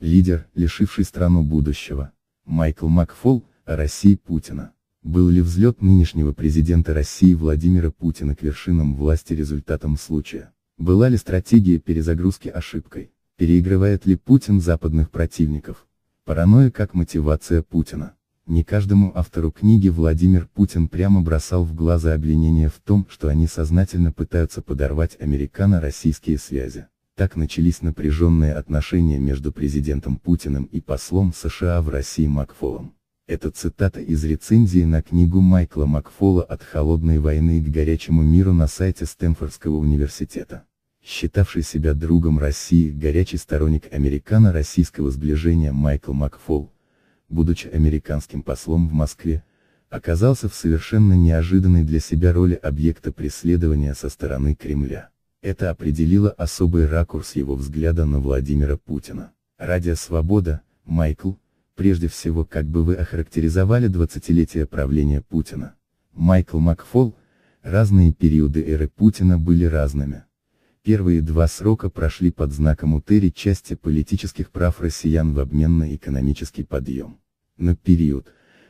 лидер, лишивший страну будущего. Майкл Макфол, о России Путина. Был ли взлет нынешнего президента России Владимира Путина к вершинам власти результатом случая? Была ли стратегия перезагрузки ошибкой? Переигрывает ли Путин западных противников? Паранойя как мотивация Путина. Не каждому автору книги Владимир Путин прямо бросал в глаза обвинения в том, что они сознательно пытаются подорвать американо-российские связи. Так начались напряженные отношения между президентом Путиным и послом США в России Макфолом. Это цитата из рецензии на книгу Майкла Макфола «От холодной войны к горячему миру» на сайте Стэнфордского университета. Считавший себя другом России, горячий сторонник американо-российского сближения Майкл Макфол, будучи американским послом в Москве, оказался в совершенно неожиданной для себя роли объекта преследования со стороны Кремля. Это определило особый ракурс его взгляда на Владимира Путина. Радио «Свобода», Майкл, прежде всего как бы вы охарактеризовали 20-летие правления Путина? Майкл Макфол, разные периоды эры Путина были разными. Первые два срока прошли под знаком утери части политических прав россиян в обмен на экономический подъем. Но период,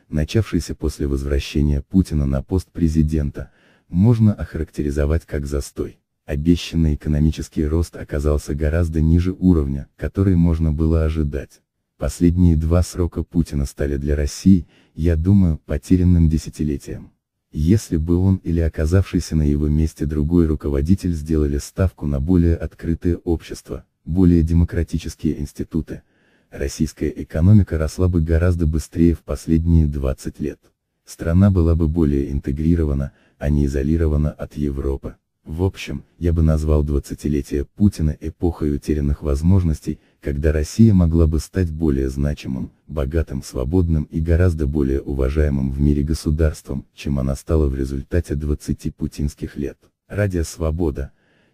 начавшийся после возвращения Путина на пост президента, можно охарактеризовать как застой обещанный экономический рост оказался гораздо ниже уровня, который можно было ожидать. Последние два срока Путина стали для России, я думаю, потерянным десятилетием. Если бы он или оказавшийся на его месте другой руководитель сделали ставку на более открытое общество, более демократические институты, российская экономика росла бы гораздо быстрее в последние 20 лет. Страна была бы более интегрирована, а не изолирована от Европы. В общем, я бы назвал 20-летие Путина эпохой утерянных возможностей, когда Россия могла бы стать более значимым, богатым, свободным и гораздо более уважаемым в мире государством, чем она стала в результате 20 путинских лет. Радио «Свобода»,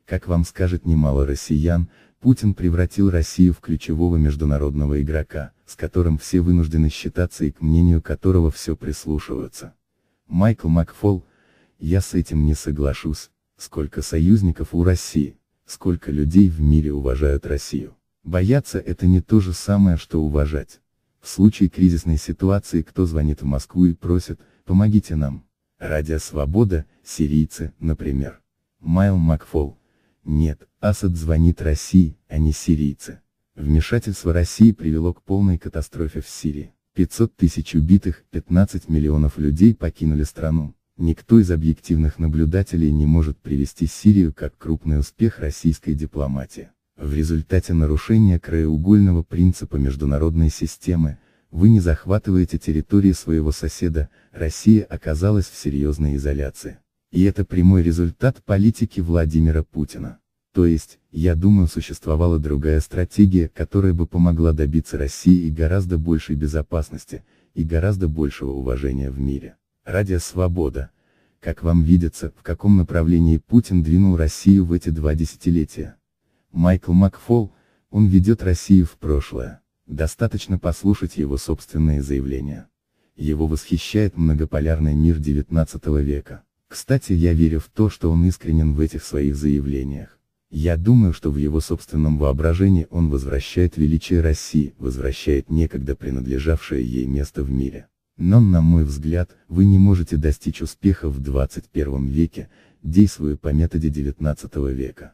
как вам скажет немало россиян, Путин превратил Россию в ключевого международного игрока, с которым все вынуждены считаться и к мнению которого все прислушиваются. Майкл Макфол, я с этим не соглашусь, Сколько союзников у России, сколько людей в мире уважают Россию. Бояться это не то же самое, что уважать. В случае кризисной ситуации кто звонит в Москву и просит, помогите нам. Радио Свобода, сирийцы, например. Майл Макфол. Нет, Асад звонит России, а не сирийцы. Вмешательство России привело к полной катастрофе в Сирии. 500 тысяч убитых, 15 миллионов людей покинули страну. Никто из объективных наблюдателей не может привести Сирию как крупный успех российской дипломатии. В результате нарушения краеугольного принципа международной системы, вы не захватываете территории своего соседа, Россия оказалась в серьезной изоляции. И это прямой результат политики Владимира Путина. То есть, я думаю, существовала другая стратегия, которая бы помогла добиться России и гораздо большей безопасности, и гораздо большего уважения в мире. Радио Свобода. Как вам видится, в каком направлении Путин двинул Россию в эти два десятилетия? Майкл Макфол, он ведет Россию в прошлое. Достаточно послушать его собственные заявления. Его восхищает многополярный мир XIX века. Кстати, я верю в то, что он искренен в этих своих заявлениях. Я думаю, что в его собственном воображении он возвращает величие России, возвращает некогда принадлежавшее ей место в мире. Но, на мой взгляд, вы не можете достичь успеха в 21 веке, действуя по методе 19 века.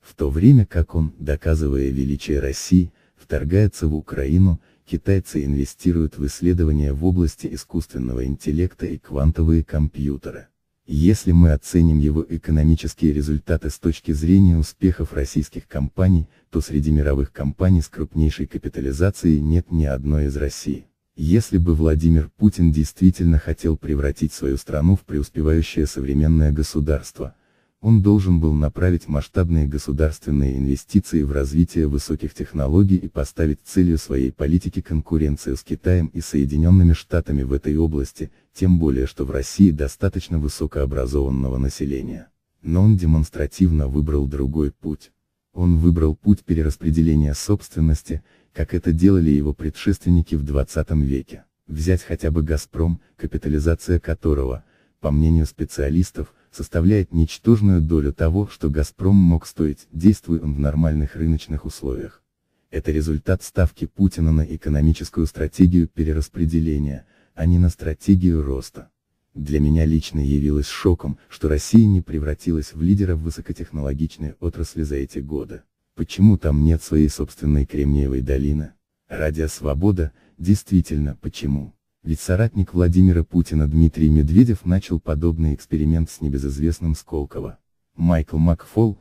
В то время как он, доказывая величие России, вторгается в Украину, китайцы инвестируют в исследования в области искусственного интеллекта и квантовые компьютеры. Если мы оценим его экономические результаты с точки зрения успехов российских компаний, то среди мировых компаний с крупнейшей капитализацией нет ни одной из России. Если бы Владимир Путин действительно хотел превратить свою страну в преуспевающее современное государство, он должен был направить масштабные государственные инвестиции в развитие высоких технологий и поставить целью своей политики конкуренцию с Китаем и Соединенными Штатами в этой области, тем более что в России достаточно высокообразованного населения. Но он демонстративно выбрал другой путь. Он выбрал путь перераспределения собственности, как это делали его предшественники в 20 веке. Взять хотя бы «Газпром», капитализация которого, по мнению специалистов, составляет ничтожную долю того, что «Газпром» мог стоить, действуя он в нормальных рыночных условиях. Это результат ставки Путина на экономическую стратегию перераспределения, а не на стратегию роста. Для меня лично явилось шоком, что Россия не превратилась в лидера в высокотехнологичной отрасли за эти годы. Почему там нет своей собственной Кремниевой долины? Радио Свобода, действительно, почему? Ведь соратник Владимира Путина Дмитрий Медведев начал подобный эксперимент с небезызвестным Сколково. Майкл Макфол,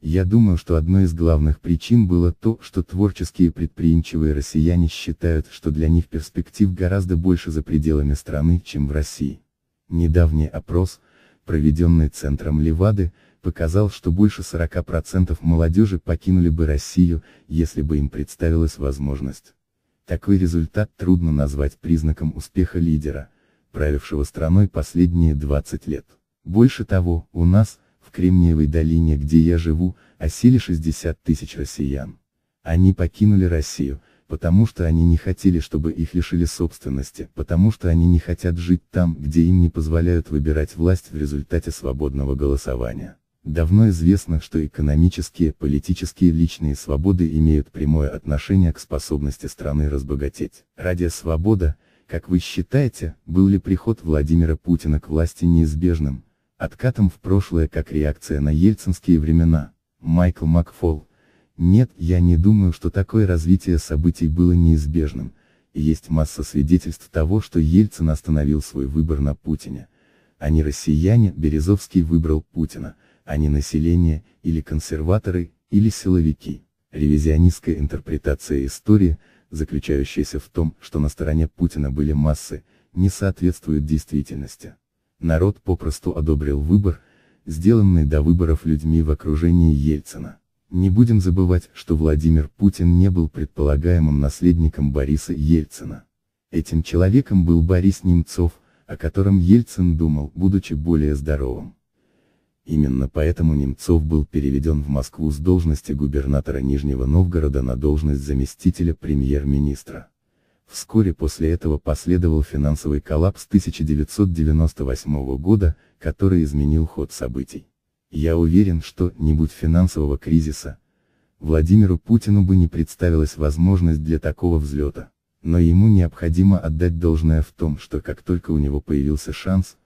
я думаю, что одной из главных причин было то, что творческие предприимчивые россияне считают, что для них перспектив гораздо больше за пределами страны, чем в России. Недавний опрос, проведенный Центром Левады, показал, что больше 40% молодежи покинули бы Россию, если бы им представилась возможность. Такой результат трудно назвать признаком успеха лидера, правившего страной последние 20 лет. Больше того, у нас, в Кремниевой долине, где я живу, осели 60 тысяч россиян. Они покинули Россию, потому что они не хотели, чтобы их лишили собственности, потому что они не хотят жить там, где им не позволяют выбирать власть в результате свободного голосования. Давно известно, что экономические, политические и личные свободы имеют прямое отношение к способности страны разбогатеть. Ради свобода, как вы считаете, был ли приход Владимира Путина к власти неизбежным, откатом в прошлое как реакция на ельцинские времена? Майкл Макфол, нет, я не думаю, что такое развитие событий было неизбежным, есть масса свидетельств того, что Ельцин остановил свой выбор на Путине. А не россияне, Березовский выбрал Путина, а не население, или консерваторы, или силовики. Ревизионистская интерпретация истории, заключающаяся в том, что на стороне Путина были массы, не соответствует действительности. Народ попросту одобрил выбор, сделанный до выборов людьми в окружении Ельцина. Не будем забывать, что Владимир Путин не был предполагаемым наследником Бориса Ельцина. Этим человеком был Борис Немцов, о котором Ельцин думал, будучи более здоровым. Именно поэтому Немцов был переведен в Москву с должности губернатора Нижнего Новгорода на должность заместителя премьер-министра. Вскоре после этого последовал финансовый коллапс 1998 года, который изменил ход событий. Я уверен, что, не будь финансового кризиса, Владимиру Путину бы не представилась возможность для такого взлета. Но ему необходимо отдать должное в том, что как только у него появился шанс,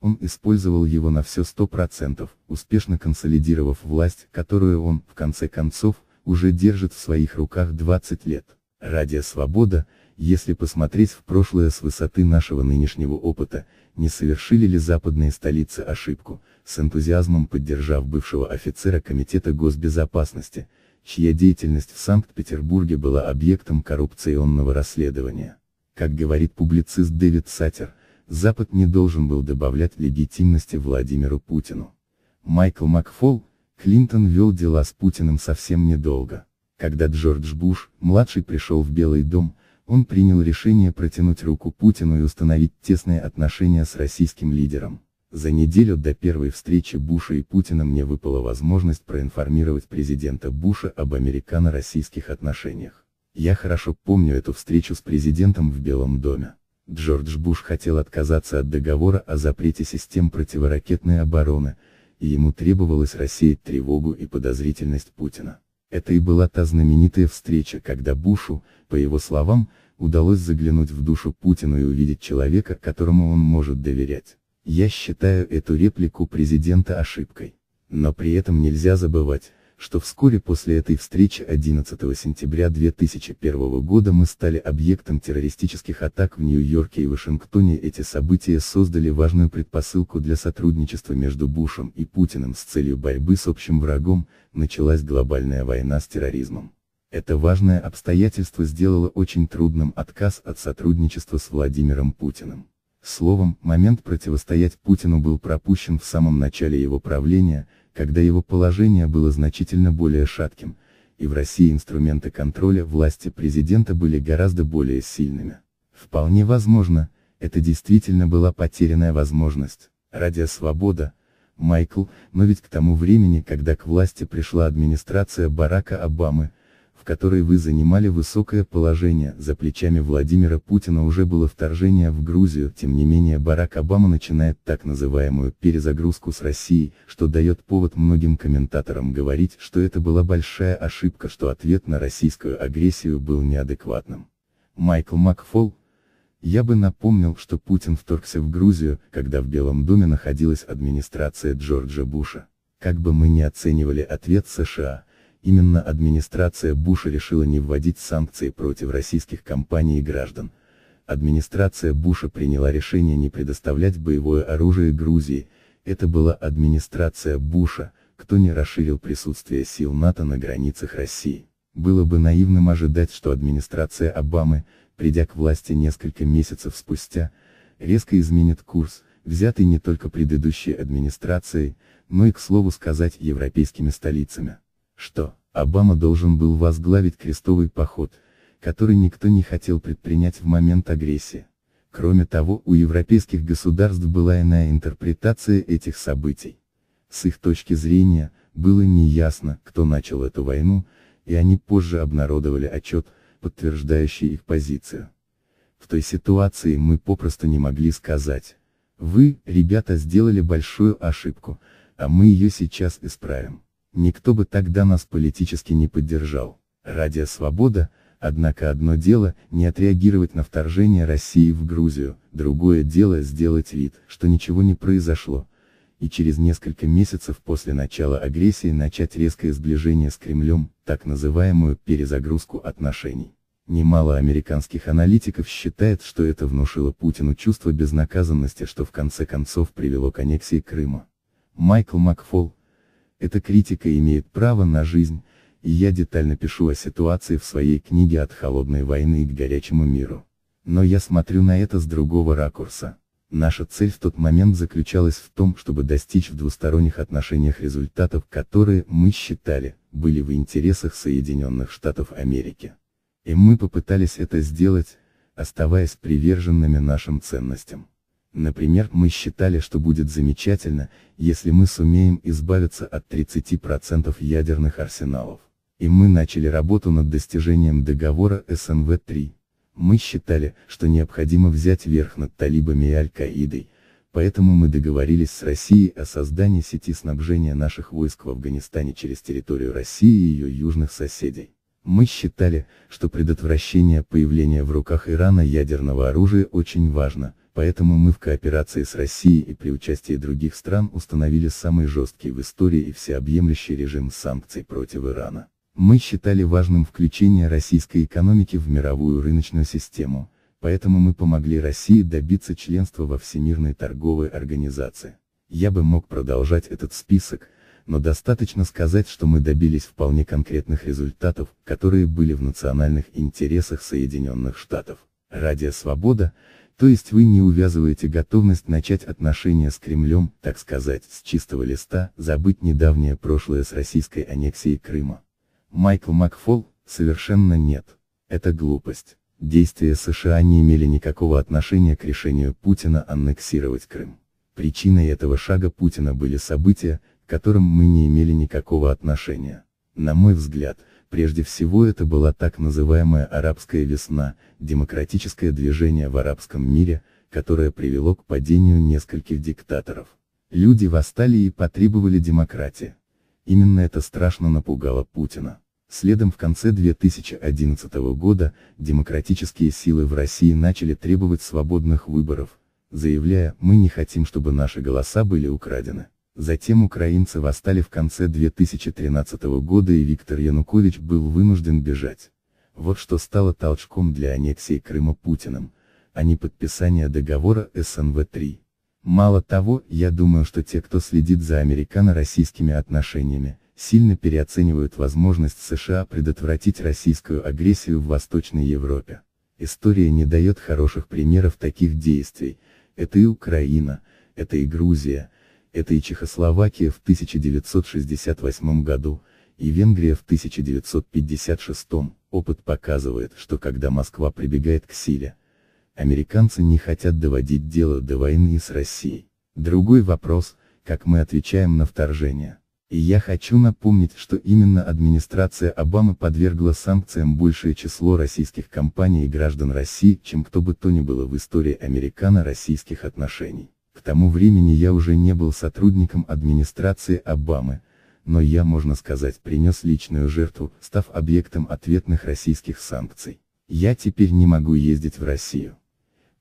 он использовал его на все сто процентов, успешно консолидировав власть, которую он, в конце концов, уже держит в своих руках 20 лет. Радио «Свобода», если посмотреть в прошлое с высоты нашего нынешнего опыта, не совершили ли западные столицы ошибку, с энтузиазмом поддержав бывшего офицера Комитета госбезопасности, чья деятельность в Санкт-Петербурге была объектом коррупционного расследования. Как говорит публицист Дэвид Сатер, Запад не должен был добавлять легитимности Владимиру Путину. Майкл Макфол, Клинтон вел дела с Путиным совсем недолго. Когда Джордж Буш, младший пришел в Белый дом, он принял решение протянуть руку Путину и установить тесные отношения с российским лидером. За неделю до первой встречи Буша и Путина мне выпала возможность проинформировать президента Буша об американо-российских отношениях. Я хорошо помню эту встречу с президентом в Белом доме. Джордж Буш хотел отказаться от договора о запрете систем противоракетной обороны, и ему требовалось рассеять тревогу и подозрительность Путина. Это и была та знаменитая встреча, когда Бушу, по его словам, удалось заглянуть в душу Путину и увидеть человека, которому он может доверять. Я считаю эту реплику президента ошибкой. Но при этом нельзя забывать, что вскоре после этой встречи 11 сентября 2001 года мы стали объектом террористических атак в Нью-Йорке и Вашингтоне. Эти события создали важную предпосылку для сотрудничества между Бушем и Путиным с целью борьбы с общим врагом, началась глобальная война с терроризмом. Это важное обстоятельство сделало очень трудным отказ от сотрудничества с Владимиром Путиным. Словом, момент противостоять Путину был пропущен в самом начале его правления, когда его положение было значительно более шатким, и в России инструменты контроля власти президента были гораздо более сильными. Вполне возможно, это действительно была потерянная возможность. Радио «Свобода», Майкл, но ведь к тому времени, когда к власти пришла администрация Барака Обамы, которой вы занимали высокое положение, за плечами Владимира Путина уже было вторжение в Грузию, тем не менее Барак Обама начинает так называемую «перезагрузку с Россией», что дает повод многим комментаторам говорить, что это была большая ошибка, что ответ на российскую агрессию был неадекватным. Майкл Макфол, я бы напомнил, что Путин вторгся в Грузию, когда в Белом доме находилась администрация Джорджа Буша. Как бы мы ни оценивали ответ США, Именно администрация Буша решила не вводить санкции против российских компаний и граждан. Администрация Буша приняла решение не предоставлять боевое оружие Грузии, это была администрация Буша, кто не расширил присутствие сил НАТО на границах России. Было бы наивным ожидать, что администрация Обамы, придя к власти несколько месяцев спустя, резко изменит курс, взятый не только предыдущей администрацией, но и, к слову сказать, европейскими столицами что Обама должен был возглавить крестовый поход, который никто не хотел предпринять в момент агрессии. Кроме того, у европейских государств была иная интерпретация этих событий. С их точки зрения, было неясно, кто начал эту войну, и они позже обнародовали отчет, подтверждающий их позицию. В той ситуации мы попросту не могли сказать. Вы, ребята, сделали большую ошибку, а мы ее сейчас исправим. Никто бы тогда нас политически не поддержал. Радио «Свобода», однако одно дело, не отреагировать на вторжение России в Грузию, другое дело сделать вид, что ничего не произошло, и через несколько месяцев после начала агрессии начать резкое сближение с Кремлем, так называемую перезагрузку отношений. Немало американских аналитиков считает, что это внушило Путину чувство безнаказанности, что в конце концов привело к аннексии Крыма. Майкл Макфол, эта критика имеет право на жизнь, и я детально пишу о ситуации в своей книге «От холодной войны к горячему миру». Но я смотрю на это с другого ракурса. Наша цель в тот момент заключалась в том, чтобы достичь в двусторонних отношениях результатов, которые, мы считали, были в интересах Соединенных Штатов Америки. И мы попытались это сделать, оставаясь приверженными нашим ценностям. Например, мы считали, что будет замечательно, если мы сумеем избавиться от 30% ядерных арсеналов. И мы начали работу над достижением договора СНВ-3. Мы считали, что необходимо взять верх над талибами и Аль-Каидой, поэтому мы договорились с Россией о создании сети снабжения наших войск в Афганистане через территорию России и ее южных соседей. Мы считали, что предотвращение появления в руках Ирана ядерного оружия очень важно – Поэтому мы в кооперации с Россией и при участии других стран установили самый жесткий в истории и всеобъемлющий режим санкций против Ирана. Мы считали важным включение российской экономики в мировую рыночную систему, поэтому мы помогли России добиться членства во Всемирной торговой организации. Я бы мог продолжать этот список, но достаточно сказать, что мы добились вполне конкретных результатов, которые были в национальных интересах Соединенных Штатов. Радио «Свобода» То есть вы не увязываете готовность начать отношения с Кремлем, так сказать, с чистого листа, забыть недавнее прошлое с российской аннексией Крыма. Майкл Макфол, совершенно нет. Это глупость. Действия США не имели никакого отношения к решению Путина аннексировать Крым. Причиной этого шага Путина были события, к которым мы не имели никакого отношения. На мой взгляд, Прежде всего это была так называемая «арабская весна», демократическое движение в арабском мире, которое привело к падению нескольких диктаторов. Люди восстали и потребовали демократии. Именно это страшно напугало Путина. Следом в конце 2011 года, демократические силы в России начали требовать свободных выборов, заявляя, мы не хотим, чтобы наши голоса были украдены. Затем украинцы восстали в конце 2013 года и Виктор Янукович был вынужден бежать. Вот что стало толчком для аннексии Крыма Путиным, а не подписания договора СНВ-3. Мало того, я думаю, что те, кто следит за американо-российскими отношениями, сильно переоценивают возможность США предотвратить российскую агрессию в Восточной Европе. История не дает хороших примеров таких действий. Это и Украина, это и Грузия, это и Чехословакия в 1968 году, и Венгрия в 1956, опыт показывает, что когда Москва прибегает к силе, американцы не хотят доводить дело до войны с Россией. Другой вопрос, как мы отвечаем на вторжение. И я хочу напомнить, что именно администрация Обамы подвергла санкциям большее число российских компаний и граждан России, чем кто бы то ни было в истории американо-российских отношений. К тому времени я уже не был сотрудником администрации Обамы, но я, можно сказать, принес личную жертву, став объектом ответных российских санкций. Я теперь не могу ездить в Россию.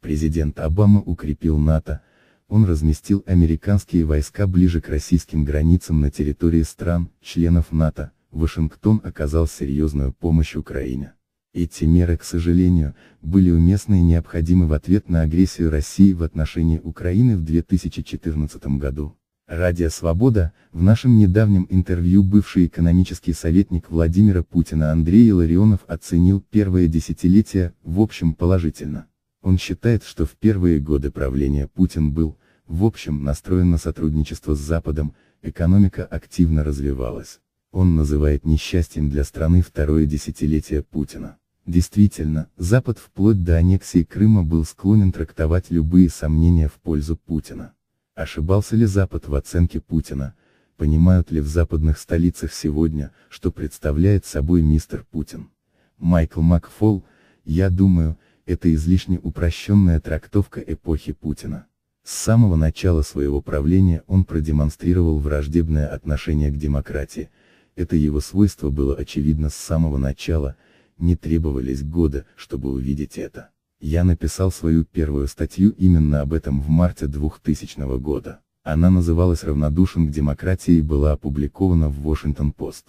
Президент Обама укрепил НАТО, он разместил американские войска ближе к российским границам на территории стран, членов НАТО, Вашингтон оказал серьезную помощь Украине. Эти меры, к сожалению, были уместны и необходимы в ответ на агрессию России в отношении Украины в 2014 году. Радио «Свобода», в нашем недавнем интервью бывший экономический советник Владимира Путина Андрей Ларионов оценил первое десятилетие, в общем, положительно. Он считает, что в первые годы правления Путин был, в общем, настроен на сотрудничество с Западом, экономика активно развивалась. Он называет несчастьем для страны второе десятилетие Путина. Действительно, Запад вплоть до аннексии Крыма был склонен трактовать любые сомнения в пользу Путина. Ошибался ли Запад в оценке Путина, понимают ли в западных столицах сегодня, что представляет собой мистер Путин. Майкл Макфол, я думаю, это излишне упрощенная трактовка эпохи Путина. С самого начала своего правления он продемонстрировал враждебное отношение к демократии, это его свойство было очевидно с самого начала, не требовались года, чтобы увидеть это. Я написал свою первую статью именно об этом в марте 2000 года. Она называлась «Равнодушен к демократии» и была опубликована в Вашингтон-Пост.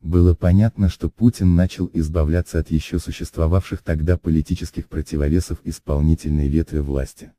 Было понятно, что Путин начал избавляться от еще существовавших тогда политических противовесов исполнительной ветви власти.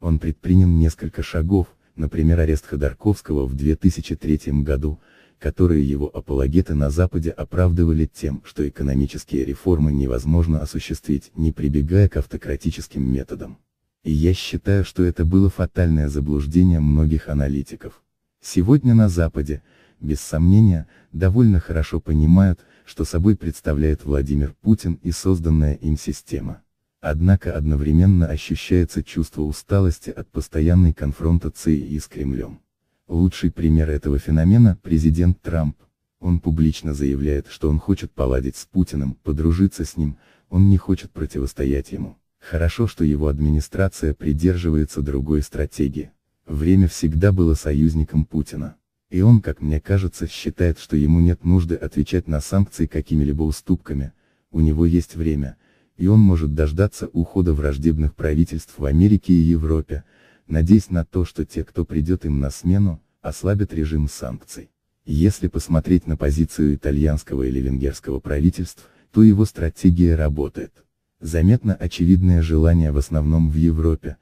Он предпринял несколько шагов, например арест Ходорковского в 2003 году, которые его апологеты на Западе оправдывали тем, что экономические реформы невозможно осуществить, не прибегая к автократическим методам. И я считаю, что это было фатальное заблуждение многих аналитиков. Сегодня на Западе, без сомнения, довольно хорошо понимают, что собой представляет Владимир Путин и созданная им система. Однако одновременно ощущается чувство усталости от постоянной конфронтации и с Кремлем. Лучший пример этого феномена – президент Трамп. Он публично заявляет, что он хочет поладить с Путиным, подружиться с ним, он не хочет противостоять ему. Хорошо, что его администрация придерживается другой стратегии. Время всегда было союзником Путина. И он, как мне кажется, считает, что ему нет нужды отвечать на санкции какими-либо уступками, у него есть время, и он может дождаться ухода враждебных правительств в Америке и Европе, надеясь на то, что те, кто придет им на смену, ослабят режим санкций. Если посмотреть на позицию итальянского или венгерского правительств, то его стратегия работает. Заметно очевидное желание в основном в Европе,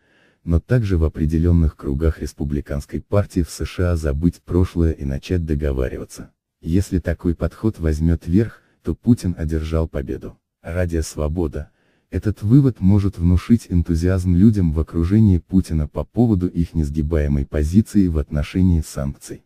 но также в определенных кругах республиканской партии в США забыть прошлое и начать договариваться. Если такой подход возьмет верх, то Путин одержал победу. Радио Свобода. Этот вывод может внушить энтузиазм людям в окружении Путина по поводу их несгибаемой позиции в отношении санкций.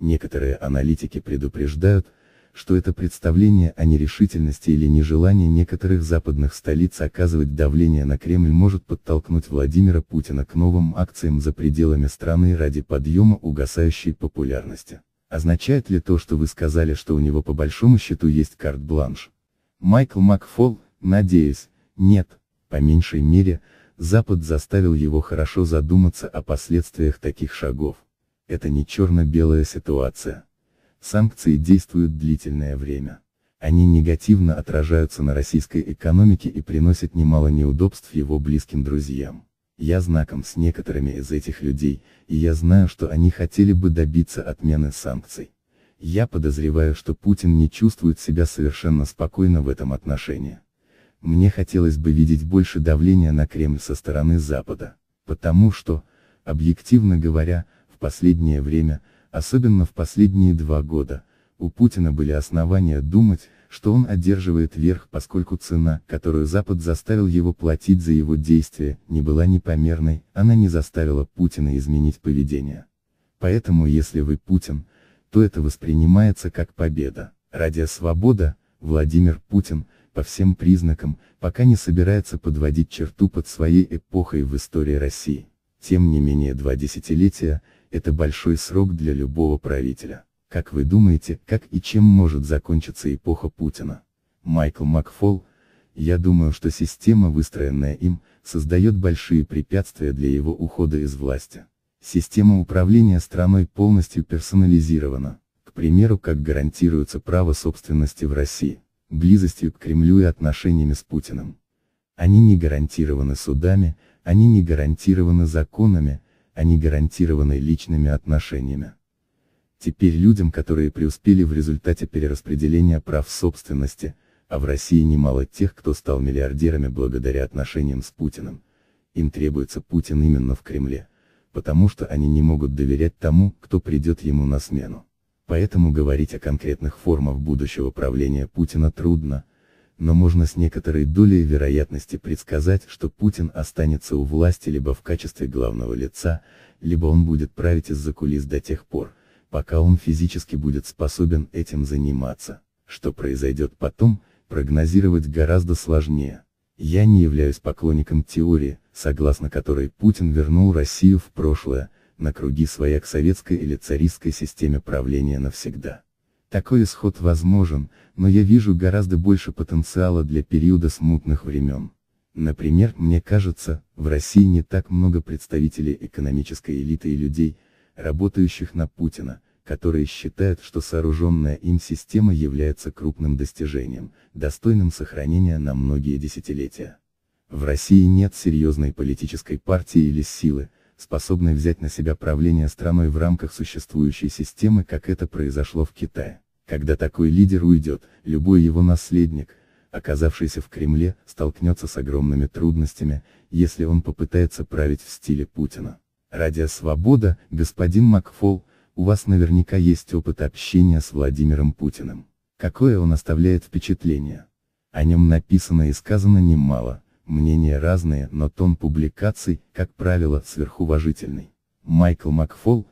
Некоторые аналитики предупреждают, что это представление о нерешительности или нежелании некоторых западных столиц оказывать давление на Кремль может подтолкнуть Владимира Путина к новым акциям за пределами страны ради подъема угасающей популярности. Означает ли то, что вы сказали, что у него по большому счету есть карт-бланш? Майкл Макфол, надеюсь, нет, по меньшей мере, Запад заставил его хорошо задуматься о последствиях таких шагов. Это не черно-белая ситуация. Санкции действуют длительное время. Они негативно отражаются на российской экономике и приносят немало неудобств его близким друзьям. Я знаком с некоторыми из этих людей, и я знаю, что они хотели бы добиться отмены санкций. Я подозреваю, что Путин не чувствует себя совершенно спокойно в этом отношении. Мне хотелось бы видеть больше давления на Кремль со стороны Запада, потому что, объективно говоря, в последнее время, особенно в последние два года, у Путина были основания думать, что он одерживает верх, поскольку цена, которую Запад заставил его платить за его действия, не была непомерной, она не заставила Путина изменить поведение. Поэтому если вы Путин, то это воспринимается как победа. Радио Свобода, Владимир Путин – по всем признакам, пока не собирается подводить черту под своей эпохой в истории России. Тем не менее два десятилетия, это большой срок для любого правителя. Как вы думаете, как и чем может закончиться эпоха Путина? Майкл Макфол, я думаю, что система, выстроенная им, создает большие препятствия для его ухода из власти. Система управления страной полностью персонализирована, к примеру, как гарантируется право собственности в России близостью к Кремлю и отношениями с Путиным. Они не гарантированы судами, они не гарантированы законами, они гарантированы личными отношениями. Теперь людям, которые преуспели в результате перераспределения прав собственности, а в России немало тех, кто стал миллиардерами благодаря отношениям с Путиным, им требуется Путин именно в Кремле, потому что они не могут доверять тому, кто придет ему на смену. Поэтому говорить о конкретных формах будущего правления Путина трудно, но можно с некоторой долей вероятности предсказать, что Путин останется у власти либо в качестве главного лица, либо он будет править из-за кулис до тех пор, пока он физически будет способен этим заниматься. Что произойдет потом, прогнозировать гораздо сложнее. Я не являюсь поклонником теории, согласно которой Путин вернул Россию в прошлое, на круги своя к советской или царистской системе правления навсегда. Такой исход возможен, но я вижу гораздо больше потенциала для периода смутных времен. Например, мне кажется, в России не так много представителей экономической элиты и людей, работающих на Путина, которые считают, что сооруженная им система является крупным достижением, достойным сохранения на многие десятилетия. В России нет серьезной политической партии или силы, способной взять на себя правление страной в рамках существующей системы, как это произошло в Китае. Когда такой лидер уйдет, любой его наследник, оказавшийся в Кремле, столкнется с огромными трудностями, если он попытается править в стиле Путина. Радио Свобода, господин Макфол, у вас наверняка есть опыт общения с Владимиром Путиным. Какое он оставляет впечатление? О нем написано и сказано немало, Мнения разные, но тон публикаций, как правило, сверхуважительный. Майкл Макфол,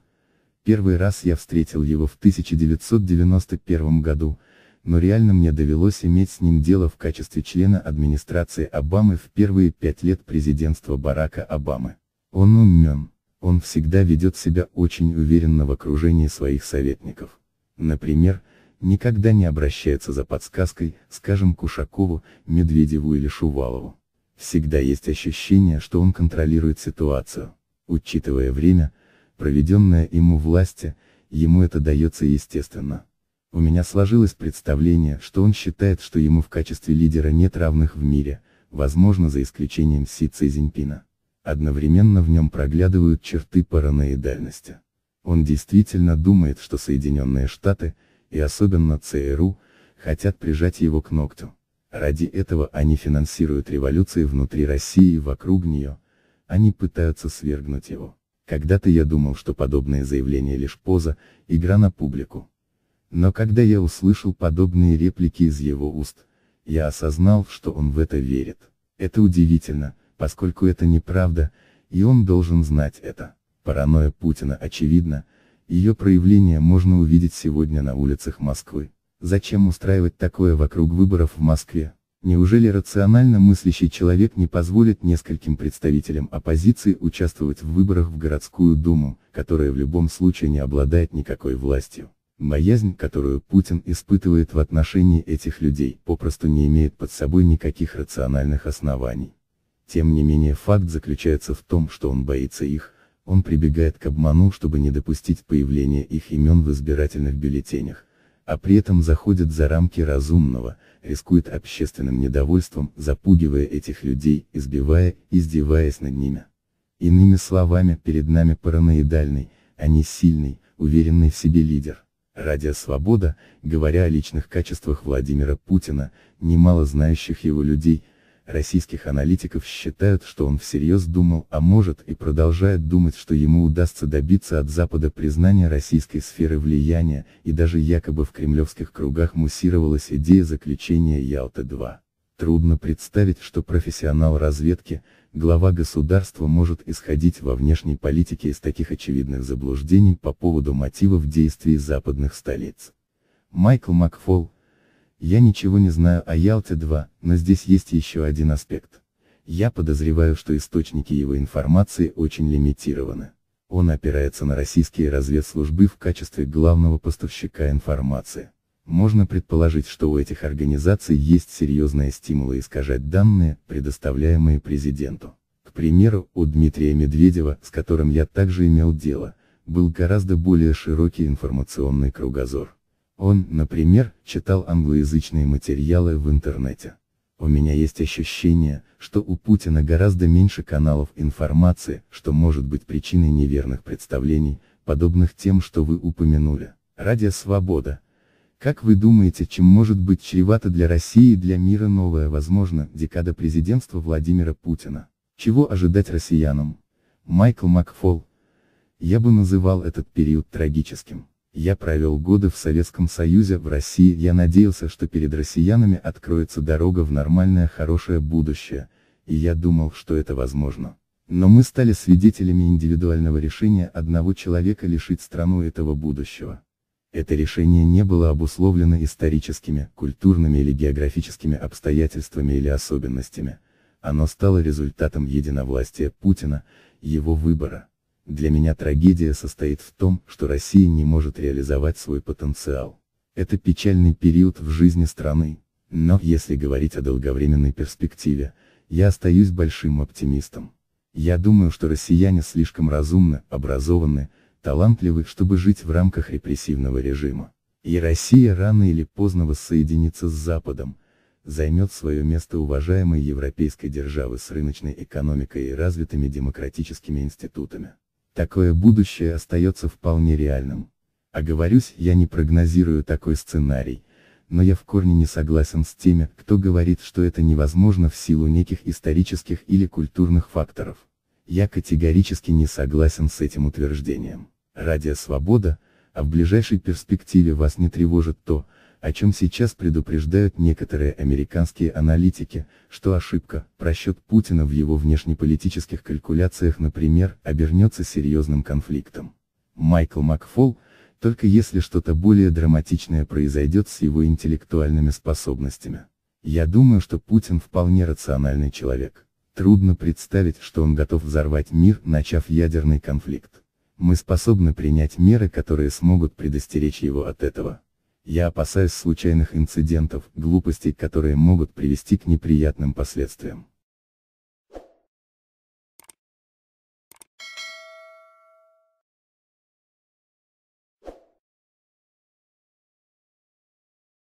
первый раз я встретил его в 1991 году, но реально мне довелось иметь с ним дело в качестве члена администрации Обамы в первые пять лет президентства Барака Обамы. Он умен, он всегда ведет себя очень уверенно в окружении своих советников. Например, никогда не обращается за подсказкой, скажем, Кушакову, Медведеву или Шувалову всегда есть ощущение, что он контролирует ситуацию. Учитывая время, проведенное ему власти, ему это дается естественно. У меня сложилось представление, что он считает, что ему в качестве лидера нет равных в мире, возможно за исключением Си Цзиньпина. Одновременно в нем проглядывают черты параноидальности. Он действительно думает, что Соединенные Штаты, и особенно ЦРУ, хотят прижать его к ногтю. Ради этого они финансируют революции внутри России и вокруг нее, они пытаются свергнуть его. Когда-то я думал, что подобные заявления лишь поза, игра на публику. Но когда я услышал подобные реплики из его уст, я осознал, что он в это верит. Это удивительно, поскольку это неправда, и он должен знать это. Паранойя Путина очевидна, ее проявление можно увидеть сегодня на улицах Москвы. Зачем устраивать такое вокруг выборов в Москве? Неужели рационально мыслящий человек не позволит нескольким представителям оппозиции участвовать в выборах в городскую думу, которая в любом случае не обладает никакой властью? Боязнь, которую Путин испытывает в отношении этих людей, попросту не имеет под собой никаких рациональных оснований. Тем не менее факт заключается в том, что он боится их, он прибегает к обману, чтобы не допустить появления их имен в избирательных бюллетенях, а при этом заходит за рамки разумного, рискует общественным недовольством, запугивая этих людей, избивая, издеваясь над ними. Иными словами, перед нами параноидальный, а не сильный, уверенный в себе лидер. Радио «Свобода», говоря о личных качествах Владимира Путина, немало знающих его людей, российских аналитиков считают, что он всерьез думал, а может и продолжает думать, что ему удастся добиться от Запада признания российской сферы влияния, и даже якобы в кремлевских кругах муссировалась идея заключения Ялты-2. Трудно представить, что профессионал разведки, глава государства может исходить во внешней политике из таких очевидных заблуждений по поводу мотивов действий западных столиц. Майкл Макфол, я ничего не знаю о Ялте-2, но здесь есть еще один аспект. Я подозреваю, что источники его информации очень лимитированы. Он опирается на российские разведслужбы в качестве главного поставщика информации. Можно предположить, что у этих организаций есть серьезные стимулы искажать данные, предоставляемые президенту. К примеру, у Дмитрия Медведева, с которым я также имел дело, был гораздо более широкий информационный кругозор. Он, например, читал англоязычные материалы в интернете. У меня есть ощущение, что у Путина гораздо меньше каналов информации, что может быть причиной неверных представлений, подобных тем, что вы упомянули. Радио Свобода. Как вы думаете, чем может быть чревато для России и для мира новая, возможно, декада президентства Владимира Путина? Чего ожидать россиянам? Майкл Макфол. Я бы называл этот период трагическим. Я провел годы в Советском Союзе, в России, я надеялся, что перед россиянами откроется дорога в нормальное хорошее будущее, и я думал, что это возможно. Но мы стали свидетелями индивидуального решения одного человека лишить страну этого будущего. Это решение не было обусловлено историческими, культурными или географическими обстоятельствами или особенностями, оно стало результатом единовластия Путина, его выбора. Для меня трагедия состоит в том, что Россия не может реализовать свой потенциал. Это печальный период в жизни страны, но если говорить о долговременной перспективе, я остаюсь большим оптимистом. Я думаю, что россияне слишком разумны, образованы, талантливы, чтобы жить в рамках репрессивного режима. И Россия рано или поздно воссоединится с Западом, займет свое место уважаемой европейской державы с рыночной экономикой и развитыми демократическими институтами. Такое будущее остается вполне реальным. Оговорюсь, я не прогнозирую такой сценарий, но я в корне не согласен с теми, кто говорит, что это невозможно в силу неких исторических или культурных факторов. Я категорически не согласен с этим утверждением. Радио Свобода, а в ближайшей перспективе вас не тревожит то, о чем сейчас предупреждают некоторые американские аналитики, что ошибка, просчет Путина в его внешнеполитических калькуляциях, например, обернется серьезным конфликтом. Майкл Макфол, только если что-то более драматичное произойдет с его интеллектуальными способностями. Я думаю, что Путин вполне рациональный человек. Трудно представить, что он готов взорвать мир, начав ядерный конфликт. Мы способны принять меры, которые смогут предостеречь его от этого. Я опасаюсь случайных инцидентов, глупостей, которые могут привести к неприятным последствиям.